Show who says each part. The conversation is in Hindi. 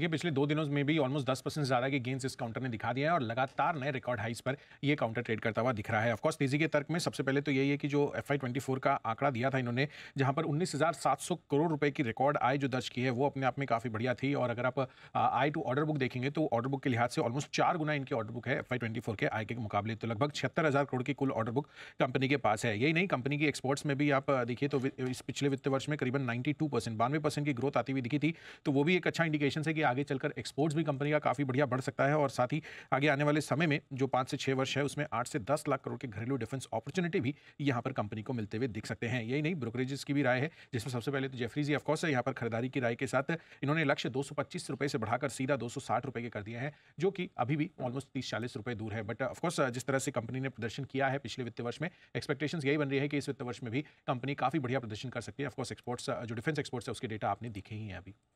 Speaker 1: देखिए पिछले दो दिनों में भी ऑलमोस्ट दस परसेंट ज़्यादा के गेंस इस काउंटर ने दिखा दिया है और लगातार नए रिकॉर्ड हाइस पर यह काउंटर ट्रेड करता हुआ दिख रहा है ऑफकोर्स तेजी के तर्क में सबसे पहले तो यही है कि जो एफ आई का आंकड़ा दिया था इन्होंने जहां पर उन्नीस करोड़ रुपए की रिकॉर्ड आय जो दर्ज की है वो अपने आप में काफ़ी बढ़िया थी और अगर आप आई टू ऑर्डर बुक देखेंगे तो ऑर्डर बुक के लिहाज से ऑलमोस्ट चार गुना इनकी ऑर्डर बुक है एफ आई के आय के मुकाबले तो लगभग छिहत्तर करोड़ की कुल ऑर्डर बुक कंपनी के पास है यही नहीं कंपनी की एक्सपोर्ट्स में भी आप देखिए तो इस पिछले वित्त वर्ष में करीबन नाइन्टी टू परसेंट बानवे परसेंट की ग्रोथ आती हुई दिखी थी तो वो भी एक अच्छा इंडिकेशन है कि आगे चलकर एक्सपोर्ट्स भी कंपनी का काफ़ी बढ़िया बढ़ सकता है और साथ ही आगे आने वाले समय में जो पाँच से छः वर्ष है उसमें आठ से दस लाख करोड़ के घरेलू डिफेंस अपॉर्चुनिटी भी यहाँ पर कंपनी को मिलते हुए दिख सकते हैं यही नहीं ब्रोकरेजेस की भी राय है जिसमें सबसे पहले तो जेफरीज ऑफकोर्स है यहाँ पर खरीदारी की राय के साथ इन्होंने लक्ष्य दो रुपए से बढ़ाकर सीधा दो रुपए के कर दिया है जो कि अभी भी ऑलमोस्ट तीस चालीस रुपए दूर है बट ऑफकोर्स जिस तरह से कंपनी ने प्रदर्शन किया है पिछले वित्त वर्ष में एक्सपेक्टेशन यही बन रही है कि इस वित्त वर्ष में भी कंपनी काफी बढ़िया प्रदर्शन कर सकती है ऑफकोर्स एक्सपोर्ट्स जो डिफेंस एक्सपोर्ट्स है उसके डेटा आपने दिखे ही है अभी